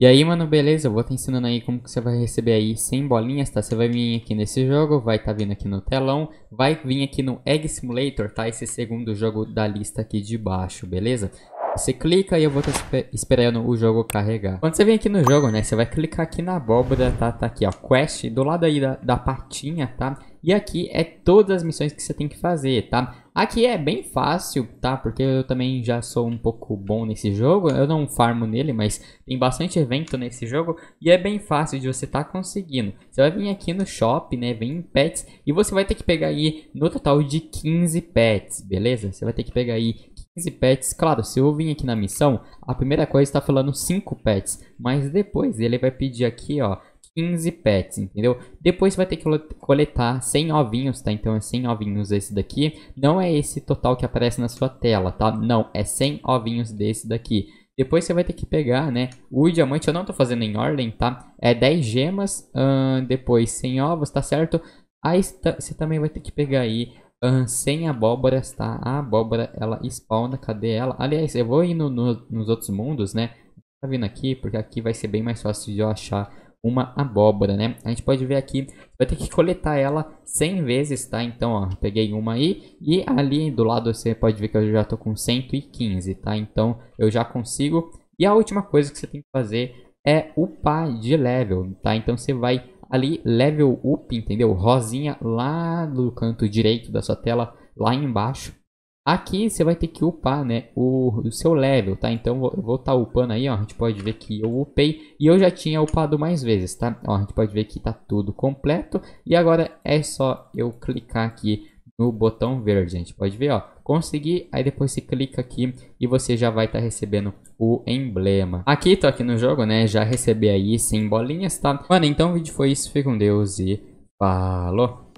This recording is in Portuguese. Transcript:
E aí, mano, beleza, eu vou te ensinando aí como que você vai receber aí 100 bolinhas, tá? Você vai vir aqui nesse jogo, vai tá vindo aqui no telão, vai vir aqui no Egg Simulator, tá? Esse segundo jogo da lista aqui de baixo, beleza? Você clica e eu vou estar esperando o jogo carregar. Quando você vem aqui no jogo, né, você vai clicar aqui na abóbora, tá? Tá aqui, ó, quest, do lado aí da, da patinha, tá? E aqui é todas as missões que você tem que fazer, tá? Aqui é bem fácil, tá? Porque eu também já sou um pouco bom nesse jogo. Eu não farmo nele, mas tem bastante evento nesse jogo. E é bem fácil de você tá conseguindo. Você vai vir aqui no shop, né? Vem em pets. E você vai ter que pegar aí no total de 15 pets, beleza? Você vai ter que pegar aí 15 pets. Claro, se eu vim aqui na missão, a primeira coisa está falando 5 pets. Mas depois ele vai pedir aqui, ó 15 pets, entendeu? Depois vai ter que coletar 100 ovinhos, tá? Então é 100 ovinhos esse daqui. Não é esse total que aparece na sua tela, tá? Não, é 100 ovinhos desse daqui. Depois você vai ter que pegar, né? O diamante eu não tô fazendo em ordem, tá? É 10 gemas, hum, depois 100 ovos, tá certo? Aí você também vai ter que pegar aí um, abóboras, tá? A abóbora, ela spawna, cadê ela? Aliás, eu vou indo no, nos outros mundos, né? Tá vindo aqui, porque aqui vai ser bem mais fácil de eu achar uma abóbora, né? A gente pode ver aqui, vai ter que coletar ela 100 vezes, tá? Então, ó, peguei uma aí e ali do lado você pode ver que eu já tô com 115, tá? Então, eu já consigo. E a última coisa que você tem que fazer é upar de level, tá? Então, você vai ali level up, entendeu? Rosinha lá no canto direito da sua tela, lá embaixo. Aqui você vai ter que upar né, o, o seu level, tá? Então eu vou estar tá upando aí, ó, a gente pode ver que eu upei e eu já tinha upado mais vezes, tá? Ó, a gente pode ver que tá tudo completo e agora é só eu clicar aqui no botão verde, a gente pode ver, ó, consegui, aí depois você clica aqui e você já vai estar tá recebendo o emblema. Aqui, tô aqui no jogo, né, já recebi aí 100 bolinhas, tá? Mano, então o vídeo foi isso, fica com Deus e falou!